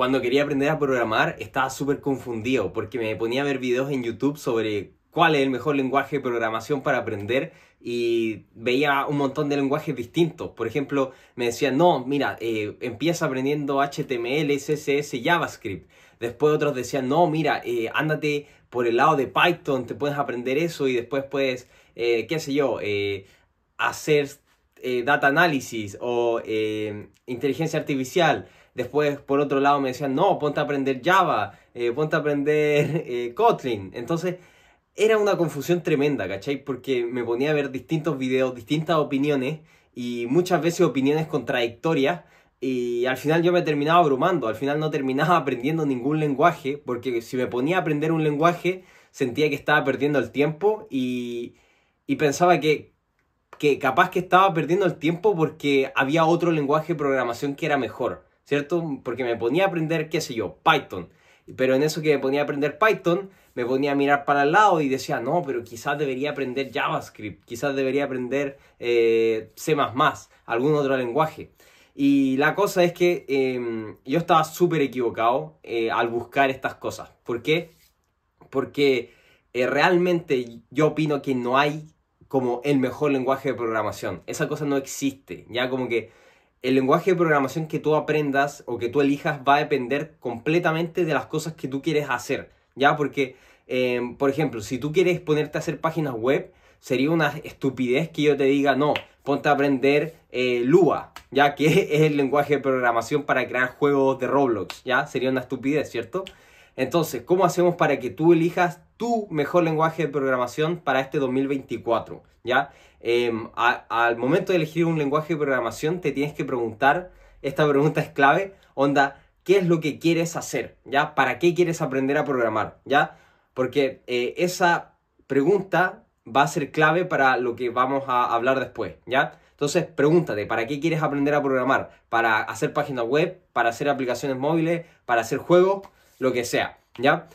cuando quería aprender a programar estaba súper confundido porque me ponía a ver videos en YouTube sobre cuál es el mejor lenguaje de programación para aprender y veía un montón de lenguajes distintos. Por ejemplo, me decían, no, mira, eh, empieza aprendiendo HTML, CSS, JavaScript. Después otros decían, no, mira, eh, ándate por el lado de Python, te puedes aprender eso y después puedes, eh, qué sé yo, hacer data analysis o inteligencia artificial. Después, por otro lado, me decían, no, ponte a aprender Java, eh, ponte a aprender eh, Kotlin. Entonces, era una confusión tremenda, ¿cachai? Porque me ponía a ver distintos videos, distintas opiniones y muchas veces opiniones contradictorias. Y al final yo me terminaba abrumando, al final no terminaba aprendiendo ningún lenguaje, porque si me ponía a aprender un lenguaje, sentía que estaba perdiendo el tiempo y, pensaba que, que capaz que estaba perdiendo el tiempo porque había otro lenguaje de programación que era mejor. ¿cierto? Porque me ponía a aprender, qué sé yo, Python. Pero en eso que me ponía a aprender Python, me ponía a mirar para el lado y decía, no, pero quizás debería aprender JavaScript, quizás debería aprender eh, C ⁇ algún otro lenguaje. Y la cosa es que em, yo estaba súper equivocado eh, al buscar estas cosas. ¿Por qué? Porque eh, realmente yo opino que no hay como el mejor lenguaje de programación. Esa cosa no existe. Ya como que el lenguaje de programación que tú aprendas o que tú elijas va a depender completamente de las cosas que tú quieres hacer, ¿ya? Porque, em, por ejemplo, si tú quieres ponerte a hacer páginas web, sería una estupidez que yo te diga, no, ponte a aprender eh, Lua, ya que es el lenguaje de programación para crear juegos de Roblox, ¿ya? Sería una estupidez, ¿cierto? Entonces, ¿cómo hacemos para que tú elijas tu mejor lenguaje de programación para este 2024? ¿ya? Em, al momento de elegir un lenguaje de programación te tienes que preguntar, esta pregunta es clave, onda, ¿qué es lo que quieres hacer? ¿Ya? ¿Para qué quieres aprender a programar? ¿Ya? Porque eh, esa pregunta va a ser clave para lo que vamos a hablar después, ¿ya? Entonces, pregúntate, ¿para qué quieres aprender a programar? ¿Para hacer páginas web? ¿Para hacer aplicaciones móviles? ¿Para hacer juegos? Lo que sea, ¿ya?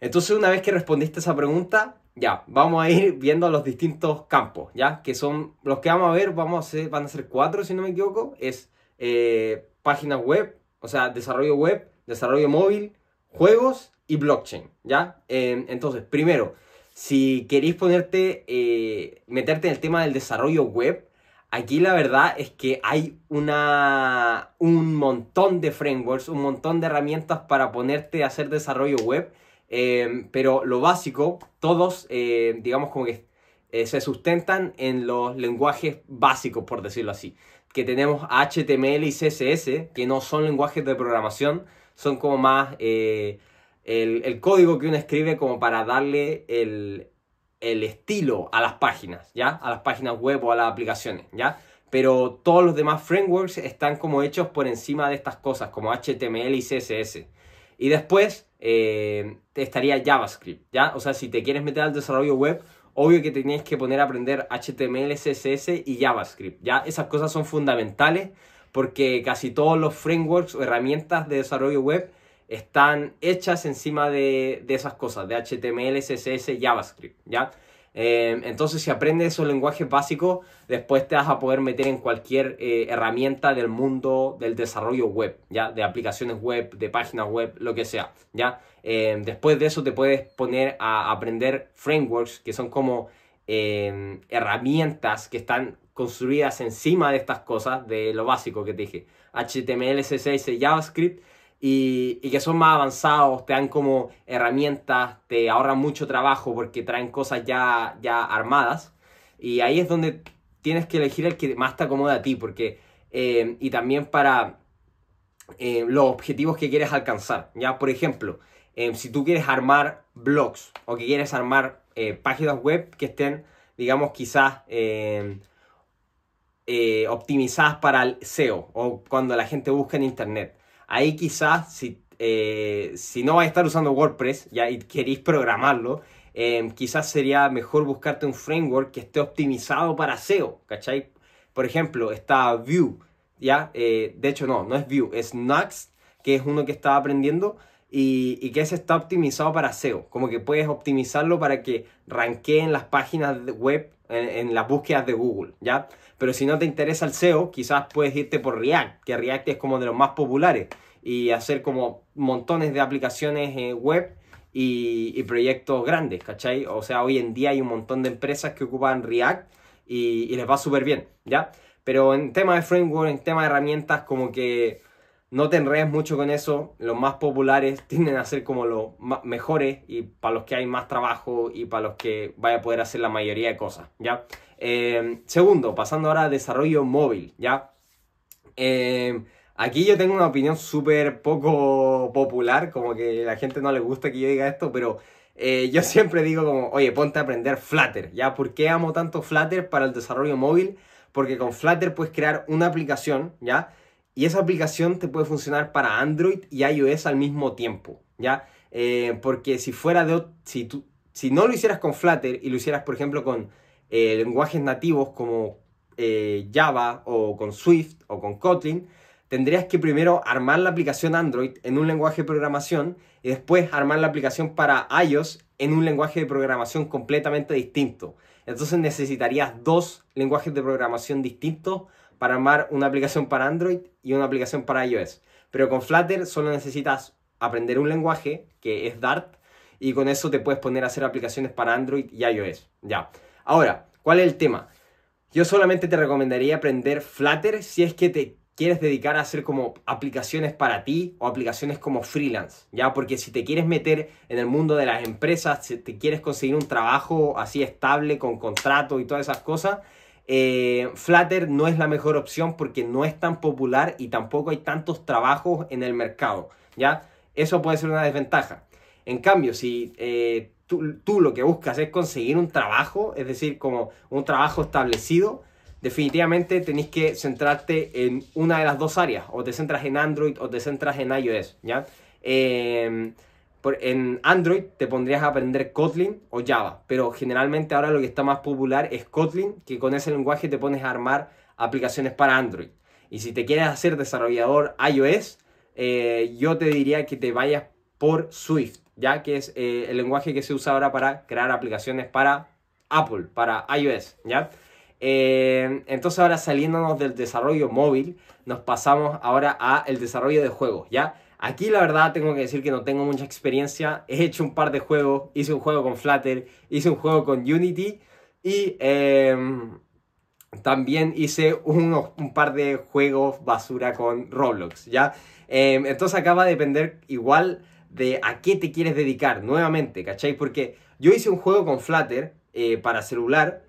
Entonces, una vez que respondiste esa pregunta, ya, vamos a ir viendo los distintos campos, ¿ya? Que son los que vamos a ver, vamos a van a ser cuatro, si no me equivoco. Es eh, página web, o sea, desarrollo web, desarrollo móvil, juegos y blockchain, ¿ya? Em, entonces, primero, si queréis ponerte, eh, meterte en el tema del desarrollo web, aquí la verdad es que hay una, un montón de frameworks, un montón de herramientas para ponerte a hacer desarrollo web eh, pero lo básico, todos, eh, digamos como que eh, se sustentan en los lenguajes básicos, por decirlo así. Que tenemos HTML y CSS, que no son lenguajes de programación, son como más el, código que uno escribe como para darle el, el estilo a las páginas, ¿ya? A las páginas web o a las aplicaciones, ¿ya? Pero todos los demás frameworks están como hechos por encima de estas cosas, como HTML y CSS. Y después eh, estaría JavaScript, ¿ya? O sea, si te quieres meter al desarrollo web, obvio que tenéis que poner a aprender HTML, CSS y JavaScript, ¿ya? Esas cosas son fundamentales porque casi todos los frameworks o herramientas de desarrollo web están hechas encima de, de esas cosas, de HTML, CSS, JavaScript, ¿ya? Em, entonces, si aprendes esos lenguajes básicos, después te vas a poder meter en cualquier eh, herramienta del mundo del desarrollo web, ¿ya? De aplicaciones web, de páginas web, lo que sea, ¿ya? Em, después de eso te puedes poner a aprender frameworks, que son como em, herramientas que están construidas encima de estas cosas, de lo básico que te dije. HTML, CSS, JavaScript, y, que son más avanzados, te dan como herramientas, te ahorran mucho trabajo porque traen cosas ya, ya armadas. Y ahí es donde tienes que elegir el que más te acomoda a ti, porque, eh, y también para eh, los objetivos que quieres alcanzar. Ya, por ejemplo, eh, si tú quieres armar blogs o que quieres armar páginas web que estén, digamos, quizás optimizadas para el SEO o cuando la gente busca en Internet Ahí quizás, si, eh, si no vas a estar usando WordPress y queréis programarlo, em, quizás sería mejor buscarte un framework que esté optimizado para SEO, ¿cachai? Por ejemplo, está Vue, ¿ya? Eh, de hecho, no, no es Vue, es Nuxt, que es uno que estaba aprendiendo y, que se está optimizado para SEO. Como que puedes optimizarlo para que ranqueen las páginas web en, las búsquedas de Google, ¿ya? Pero si no te interesa el SEO, quizás puedes irte por React, que React es como de los más populares, y hacer como montones de aplicaciones eh, web y, proyectos grandes, ¿cachai? O sea, hoy en día hay un montón de empresas que ocupan React y, y les va súper bien, ¿ya? Pero en tema de framework, en tema de herramientas, como que no te enredes mucho con eso. Los más populares tienden a ser como los mejores y para los que hay más trabajo y para los que vaya a poder hacer la mayoría de cosas, ¿ya? Em, segundo, pasando ahora a desarrollo móvil, ¿ya? Em, aquí yo tengo una opinión súper poco popular, como que a la gente no le gusta que yo diga esto, pero eh, yo siempre digo como, oye, ponte a aprender Flutter, ¿ya? ¿Por qué amo tanto Flutter para el desarrollo móvil? Porque con Flutter puedes crear una aplicación, ¿ya? Y esa aplicación te puede funcionar para Android y iOS al mismo tiempo, ¿ya? Eh, porque si fuera de... tú, si no lo hicieras con Flutter y lo hicieras, por ejemplo, con eh, lenguajes nativos como eh, Java o con Swift o con Kotlin, tendrías que primero armar la aplicación Android en un lenguaje de programación y después armar la aplicación para iOS en un lenguaje de programación completamente distinto. Entonces necesitarías dos lenguajes de programación distintos para armar una aplicación para Android y una aplicación para iOS. Pero con Flutter solo necesitas aprender un lenguaje que es Dart y con eso te puedes poner a hacer aplicaciones para Android y iOS. Ya. Ahora, ¿cuál es el tema? Yo solamente te recomendaría aprender Flutter si es que te quieres dedicar a hacer como aplicaciones para ti o aplicaciones como freelance, ¿ya? Porque si te quieres meter en el mundo de las empresas, si te quieres conseguir un trabajo así estable, con contrato y todas esas cosas, eh, Flutter no es la mejor opción porque no es tan popular y tampoco hay tantos trabajos en el mercado, ¿ya? Eso puede ser una desventaja. En cambio, si eh, tú, lo que buscas es conseguir un trabajo, es decir, como un trabajo establecido, definitivamente tenéis que centrarte en una de las dos áreas, o te centras en Android o te centras en iOS, ¿ya? Eh, en Android te pondrías a aprender Kotlin o Java, pero generalmente ahora lo que está más popular es Kotlin, que con ese lenguaje te pones a armar aplicaciones para Android. Y si te quieres hacer desarrollador iOS, eh, yo te diría que te vayas por Swift, ya que es eh, el lenguaje que se usa ahora para crear aplicaciones para Apple, para iOS, ¿ya? Eh, entonces ahora saliéndonos del desarrollo móvil, nos pasamos ahora a el desarrollo de juegos, ¿ya? Aquí la verdad tengo que decir que no tengo mucha experiencia. He hecho un par de juegos. Hice un juego con Flutter, hice un juego con Unity y em, también hice un par de juegos basura con Roblox, ¿ya? Eh, entonces acaba de depender igual de a qué te quieres dedicar nuevamente, ¿cachai? Porque yo hice un juego con Flutter eh, para celular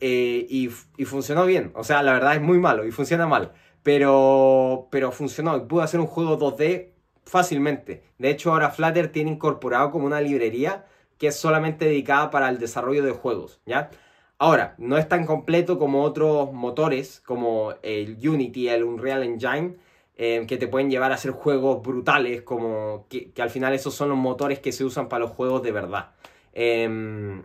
eh, y, funcionó bien. O sea, la verdad es muy malo y funciona mal. Pero, pero, funcionó. Pude hacer un juego 2D fácilmente. De hecho, ahora Flutter tiene incorporado como una librería que es solamente dedicada para el desarrollo de juegos, ¿ya? Ahora, no es tan completo como otros motores, como el Unity, el Unreal Engine, eh, que te pueden llevar a hacer juegos brutales, como que, al final esos son los motores que se usan para los juegos de verdad. Em,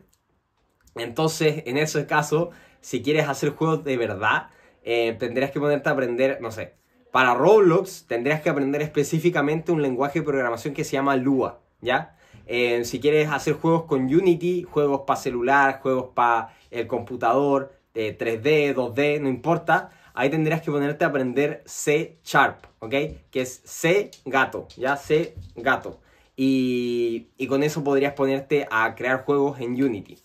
entonces, en ese caso, si quieres hacer juegos de verdad, eh, tendrías que ponerte a aprender, no sé, para Roblox tendrías que aprender específicamente un lenguaje de programación que se llama Lua, ¿ya? Eh, si quieres hacer juegos con Unity, juegos para celular, juegos para el computador, 3D, eh, 2D, no importa, ahí tendrías que ponerte a aprender C Sharp, ¿ok? Que es C gato, ¿ya? C gato. y con eso podrías ponerte a crear juegos en Unity.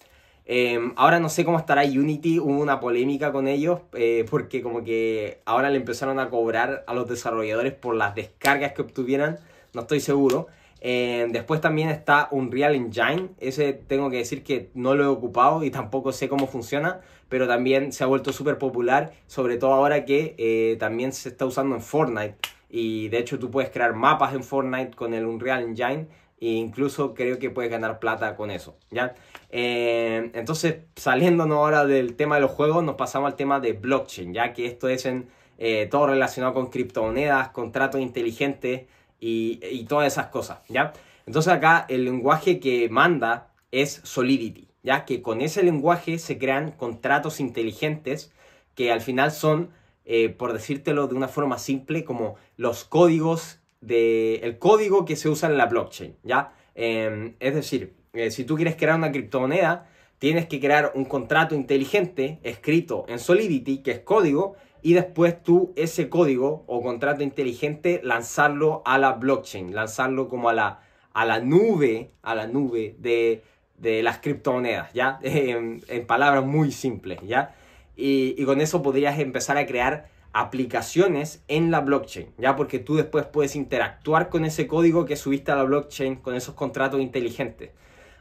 Em, ahora no sé cómo estará Unity, hubo una polémica con ellos eh, porque como que ahora le empezaron a cobrar a los desarrolladores por las descargas que obtuvieran, no estoy seguro. Em, después también está Unreal Engine, ese tengo que decir que no lo he ocupado y tampoco sé cómo funciona, pero también se ha vuelto súper popular, sobre todo ahora que eh, también se está usando en Fortnite. Y de hecho tú puedes crear mapas en Fortnite con el Unreal Engine e incluso creo que puedes ganar plata con eso, ¿ya? Eh, entonces, saliéndonos ahora del tema de los juegos, nos pasamos al tema de blockchain, ya que esto es en, eh, todo relacionado con criptomonedas, contratos inteligentes y, todas esas cosas, ¿ya? Entonces acá el lenguaje que manda es Solidity, ya que con ese lenguaje se crean contratos inteligentes que al final son, eh, por decírtelo de una forma simple, como los códigos del código que se usa en la blockchain, ¿ya? Em, es decir, eh, si tú quieres crear una criptomoneda, tienes que crear un contrato inteligente escrito en Solidity, que es código, y después tú ese código o contrato inteligente lanzarlo a la blockchain, lanzarlo como a la, a la nube, a la nube de, de las criptomonedas, ¿ya? Em, en, palabras muy simples, ¿ya? y con eso podrías empezar a crear aplicaciones en la blockchain, ya porque tú después puedes interactuar con ese código que subiste a la blockchain con esos contratos inteligentes.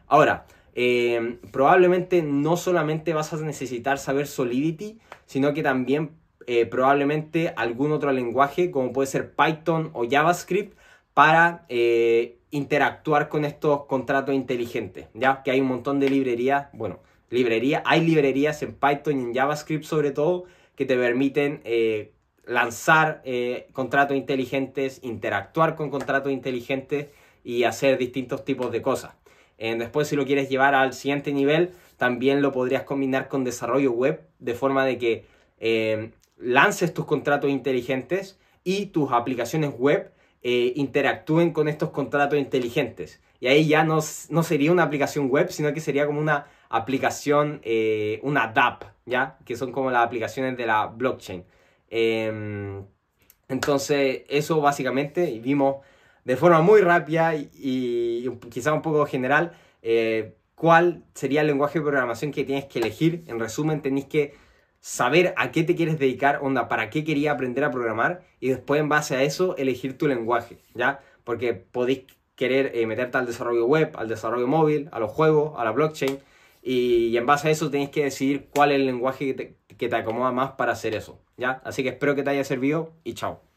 Ahora, eh, probablemente no solamente vas a necesitar saber Solidity, sino que también eh, probablemente algún otro lenguaje como puede ser Python o JavaScript para eh, interactuar con estos contratos inteligentes, ya que hay un montón de librerías, bueno, librerías hay librerías en Python y en JavaScript sobre todo que te permiten eh, lanzar eh, contratos inteligentes, interactuar con contratos inteligentes y hacer distintos tipos de cosas. Eh, después, si lo quieres llevar al siguiente nivel, también lo podrías combinar con desarrollo web, de forma de que lances tus contratos inteligentes y tus aplicaciones web interactúen con estos contratos inteligentes. Y ahí ya no, no sería una aplicación web, sino que sería como una aplicación, eh, una DAP, ¿ya? Que son como las aplicaciones de la blockchain. Em, entonces, eso básicamente vimos de forma muy rápida y, quizás quizá un poco general eh, cuál sería el lenguaje de programación que tienes que elegir. En resumen, tenéis que saber a qué te quieres dedicar, onda, para qué quería aprender a programar y después en base a eso elegir tu lenguaje, ¿ya? Porque podéis querer eh, meterte al desarrollo web, al desarrollo móvil, a los juegos, a la blockchain y, en base a eso tenéis que decidir cuál es el lenguaje que te, que te acomoda más para hacer eso, ¿ya? Así que espero que te haya servido y chao.